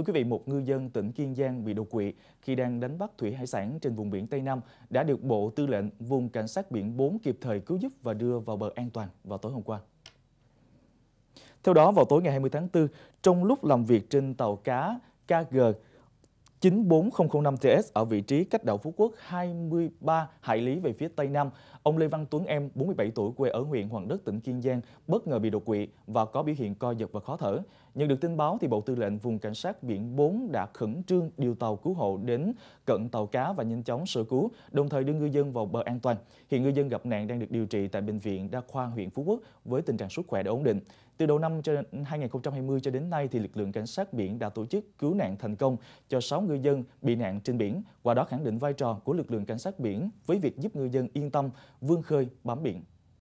Thưa quý vị, một ngư dân tỉnh Kiên Giang bị đột quỵ khi đang đánh bắt thủy hải sản trên vùng biển Tây Nam đã được Bộ Tư lệnh Vùng Cảnh sát biển 4 kịp thời cứu giúp và đưa vào bờ an toàn vào tối hôm qua. Theo đó, vào tối ngày 20 tháng 4, trong lúc làm việc trên tàu cá KG 94005TS ở vị trí cách đảo Phú Quốc 23 hải lý về phía Tây Nam. Ông Lê Văn Tuấn Em, 47 tuổi, quê ở huyện Hoàng Đức, tỉnh Kiên Giang, bất ngờ bị đột quỵ và có biểu hiện co giật và khó thở. Nhận được tin báo, thì Bộ Tư lệnh Vùng Cảnh sát Biển 4 đã khẩn trương điều tàu cứu hộ đến cận tàu cá và nhanh chóng sơ cứu, đồng thời đưa ngư dân vào bờ an toàn. Hiện ngư dân gặp nạn đang được điều trị tại Bệnh viện Đa khoa huyện Phú Quốc với tình trạng sức khỏe đã ổn định. Từ đầu năm cho 2020 cho đến nay, thì lực lượng cảnh sát biển đã tổ chức cứu nạn thành công cho 6 người ngư dân bị nạn trên biển, qua đó khẳng định vai trò của lực lượng cảnh sát biển với việc giúp ngư dân yên tâm vươn khơi bám biển.